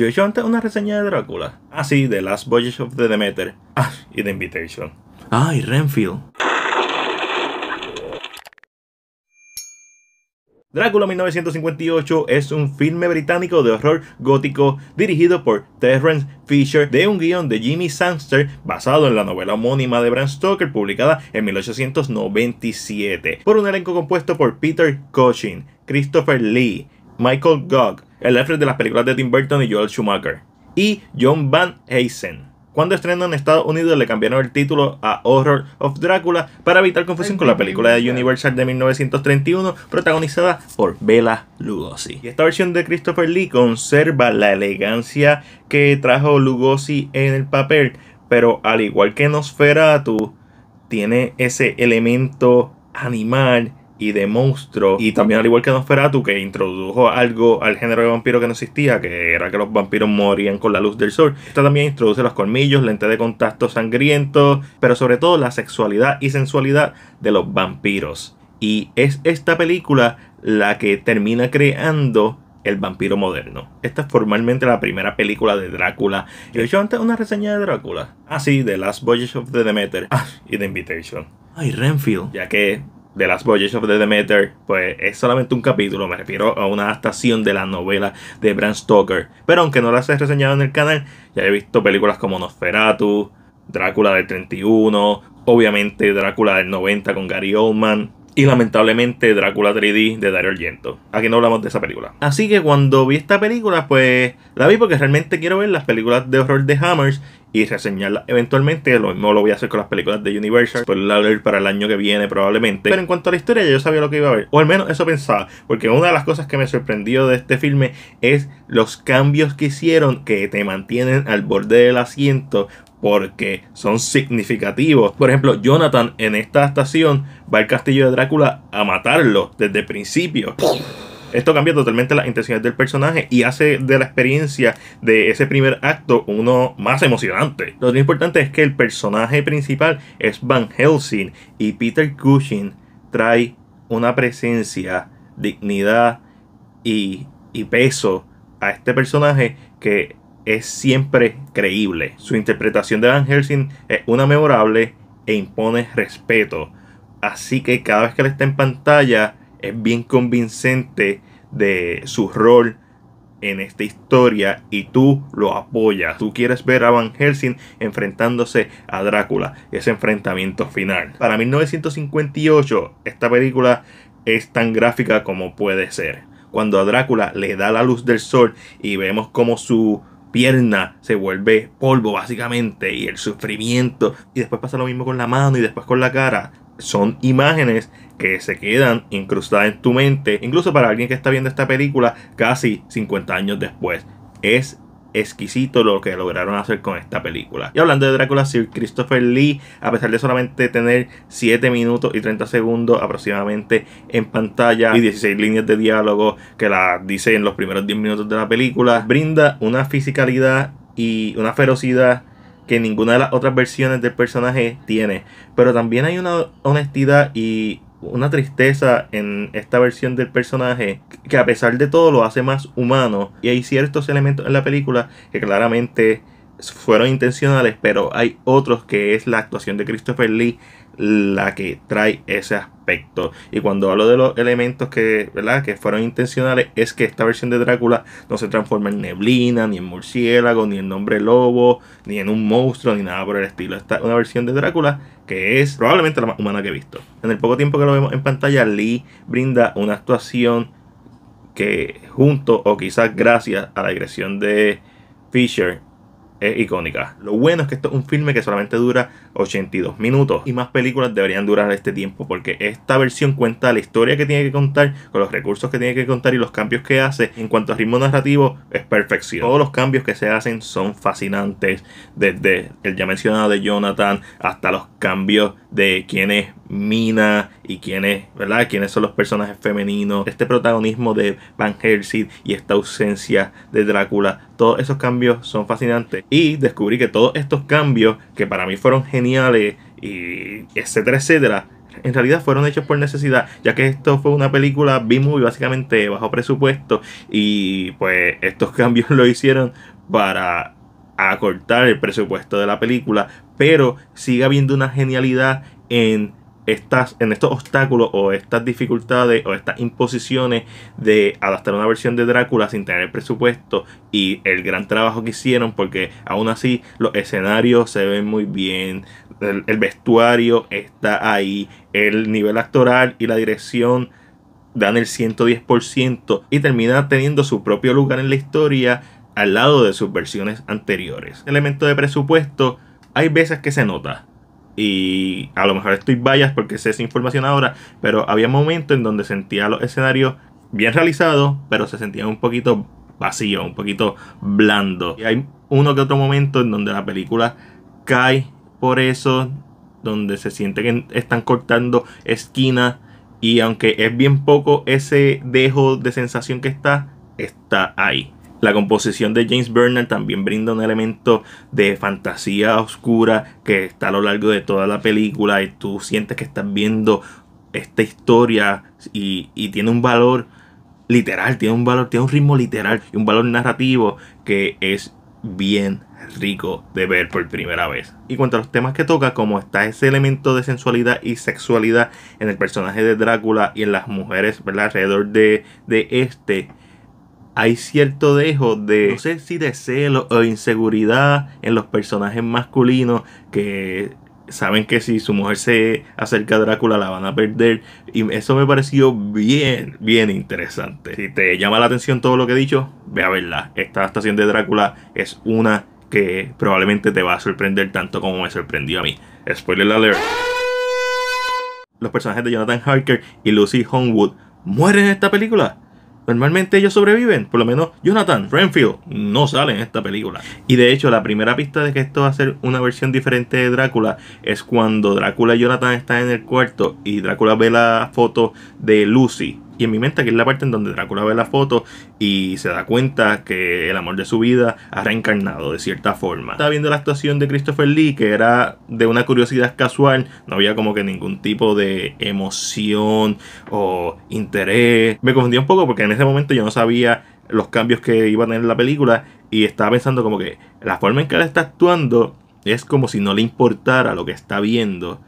Yo he hecho antes una reseña de Drácula. Ah, sí, The Last Voyage of the Demeter. Ah, y The Invitation. Ah, y Renfield. Drácula 1958 es un filme británico de horror gótico dirigido por Terence Fisher de un guión de Jimmy Sangster basado en la novela homónima de Bram Stoker publicada en 1897 por un elenco compuesto por Peter Cushing, Christopher Lee, Michael Gogg, el Alfred de las películas de Tim Burton y Joel Schumacher. Y John Van Heysen. Cuando estrenó en Estados Unidos le cambiaron el título a Horror of Drácula para evitar confusión con la película de Universal de 1931 protagonizada por Bella Lugosi. esta versión de Christopher Lee conserva la elegancia que trajo Lugosi en el papel, pero al igual que Nosferatu, tiene ese elemento animal y de monstruo Y también al igual que Nosferatu, que introdujo algo al género de vampiro que no existía, que era que los vampiros morían con la luz del sol. Esta también introduce los colmillos, lentes de contacto sangrientos, pero sobre todo la sexualidad y sensualidad de los vampiros. Y es esta película la que termina creando el vampiro moderno. Esta es formalmente la primera película de Drácula. Yo he hecho antes una reseña de Drácula. Ah, sí, The Last Voyage of the Demeter. Ah, y The Invitation. Ay, Renfield. Ya que The Last Voyage of the Demeter, pues es solamente un capítulo, me refiero a una adaptación de la novela de Bram Stoker. Pero aunque no las he reseñado en el canal, ya he visto películas como Nosferatu, Drácula del 31, obviamente Drácula del 90 con Gary Oldman, y lamentablemente Drácula 3D de Dario Argento. Aquí no hablamos de esa película. Así que cuando vi esta película, pues la vi porque realmente quiero ver las películas de horror de Hammers y reseñarla eventualmente. Lo lo voy a hacer con las películas de Universal. Por la ver para el año que viene probablemente. Pero en cuanto a la historia, yo sabía lo que iba a ver. O al menos eso pensaba. Porque una de las cosas que me sorprendió de este filme es los cambios que hicieron que te mantienen al borde del asiento porque son significativos. Por ejemplo, Jonathan en esta estación va al castillo de Drácula a matarlo desde el principio. Esto cambia totalmente las intenciones del personaje y hace de la experiencia de ese primer acto uno más emocionante. Lo importante es que el personaje principal es Van Helsing y Peter Cushing trae una presencia, dignidad y, y peso a este personaje que es siempre creíble. Su interpretación de Van Helsing es una memorable e impone respeto. Así que cada vez que él está en pantalla es bien convincente de su rol en esta historia y tú lo apoyas. Tú quieres ver a Van Helsing enfrentándose a Drácula, ese enfrentamiento final. Para 1958, esta película es tan gráfica como puede ser. Cuando a Drácula le da la luz del sol y vemos como su pierna se vuelve polvo básicamente y el sufrimiento y después pasa lo mismo con la mano y después con la cara. Son imágenes que se quedan incrustadas en tu mente, incluso para alguien que está viendo esta película casi 50 años después. Es exquisito lo que lograron hacer con esta película. Y hablando de Drácula, Sir Christopher Lee, a pesar de solamente tener 7 minutos y 30 segundos aproximadamente en pantalla y 16 líneas de diálogo que la dice en los primeros 10 minutos de la película, brinda una fisicalidad y una ferocidad que ninguna de las otras versiones del personaje tiene. Pero también hay una honestidad y una tristeza en esta versión del personaje que a pesar de todo lo hace más humano y hay ciertos elementos en la película que claramente fueron intencionales, pero hay otros que es la actuación de Christopher Lee la que trae ese aspecto. Y cuando hablo de los elementos que, ¿verdad? que fueron intencionales, es que esta versión de Drácula no se transforma en neblina, ni en murciélago, ni en Nombre lobo, ni en un monstruo, ni nada por el estilo. Esta es una versión de Drácula que es probablemente la más humana que he visto. En el poco tiempo que lo vemos en pantalla, Lee brinda una actuación que junto o quizás gracias a la agresión de Fisher es icónica. Lo bueno es que esto es un filme que solamente dura 82 minutos y más películas deberían durar este tiempo porque esta versión cuenta la historia que tiene que contar, con los recursos que tiene que contar y los cambios que hace. En cuanto a ritmo narrativo, es perfección. Todos los cambios que se hacen son fascinantes, desde el ya mencionado de Jonathan hasta los cambios de quién es Mina y quiénes, ¿verdad? Quiénes son los personajes femeninos, este protagonismo de Van Helsing y esta ausencia de Drácula. Todos esos cambios son fascinantes y descubrí que todos estos cambios que para mí fueron geniales y etcétera, etcétera, en realidad fueron hechos por necesidad, ya que esto fue una película B-movie básicamente bajo presupuesto y pues estos cambios lo hicieron para acortar el presupuesto de la película, pero sigue habiendo una genialidad en en estos obstáculos o estas dificultades o estas imposiciones de adaptar una versión de Drácula sin tener el presupuesto y el gran trabajo que hicieron porque aún así los escenarios se ven muy bien, el, vestuario está ahí, el nivel actoral y la dirección dan el 110% y termina teniendo su propio lugar en la historia al lado de sus versiones anteriores. elemento de presupuesto hay veces que se nota, y a lo mejor estoy vayas porque sé esa información ahora, pero había momentos en donde sentía los escenarios bien realizados, pero se sentía un poquito vacío un poquito blandos. Y hay uno que otro momento en donde la película cae por eso, donde se siente que están cortando esquinas y aunque es bien poco ese dejo de sensación que está, está ahí. La composición de James Bernard también brinda un elemento de fantasía oscura que está a lo largo de toda la película y tú sientes que estás viendo esta historia y, tiene un valor literal, tiene un valor, tiene un ritmo literal y un valor narrativo que es bien rico de ver por primera vez. Y cuanto a los temas que toca, como está ese elemento de sensualidad y sexualidad en el personaje de Drácula y en las mujeres alrededor de, de este, hay cierto dejo de, no sé si de celo o inseguridad en los personajes masculinos que saben que si su mujer se acerca a Drácula la van a perder. Y eso me pareció bien, bien interesante. Si te llama la atención todo lo que he dicho, ve a verla. Esta estación de Drácula es una que probablemente te va a sorprender tanto como me sorprendió a mí. Spoiler alert. Los personajes de Jonathan Harker y Lucy Homewood mueren en esta película. Normalmente ellos sobreviven, por lo menos Jonathan Renfield no sale en esta película. Y de hecho, la primera pista de que esto va a ser una versión diferente de Drácula es cuando Drácula y Jonathan están en el cuarto y Drácula ve la foto de Lucy, y en mi mente que es la parte en donde Drácula ve la foto y se da cuenta que el amor de su vida ha reencarnado de cierta forma. Estaba viendo la actuación de Christopher Lee que era de una curiosidad casual, no había como que ningún tipo de emoción o interés. Me confundí un poco porque en ese momento yo no sabía los cambios que iba a tener la película y estaba pensando como que la forma en que él está actuando es como si no le importara lo que está viendo.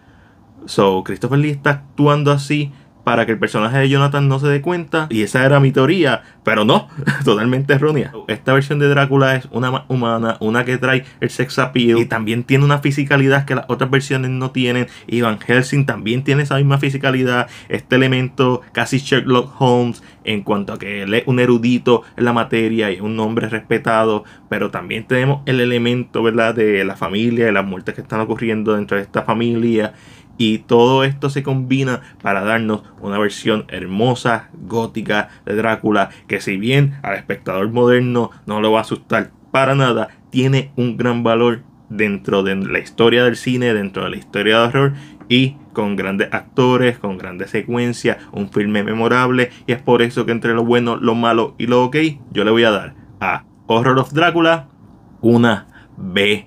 So, Christopher Lee está actuando así para que el personaje de Jonathan no se dé cuenta. Y esa era mi teoría, pero no, totalmente errónea. Esta versión de Drácula es una humana, una que trae el sex appeal y también tiene una fisicalidad que las otras versiones no tienen. Y Van Helsing también tiene esa misma fisicalidad, este elemento casi Sherlock Holmes en cuanto a que él es un erudito en la materia y un hombre respetado, pero también tenemos el elemento, ¿verdad?, de la familia, de las muertes que están ocurriendo dentro de esta familia y todo esto se combina para darnos una versión hermosa, gótica de Drácula, que si bien al espectador moderno no lo va a asustar para nada, tiene un gran valor dentro de la historia del cine, dentro de la historia de horror y con grandes actores, con grandes secuencias, un filme memorable y es por eso que entre lo bueno, lo malo y lo ok, yo le voy a dar a Horror of Drácula una B+.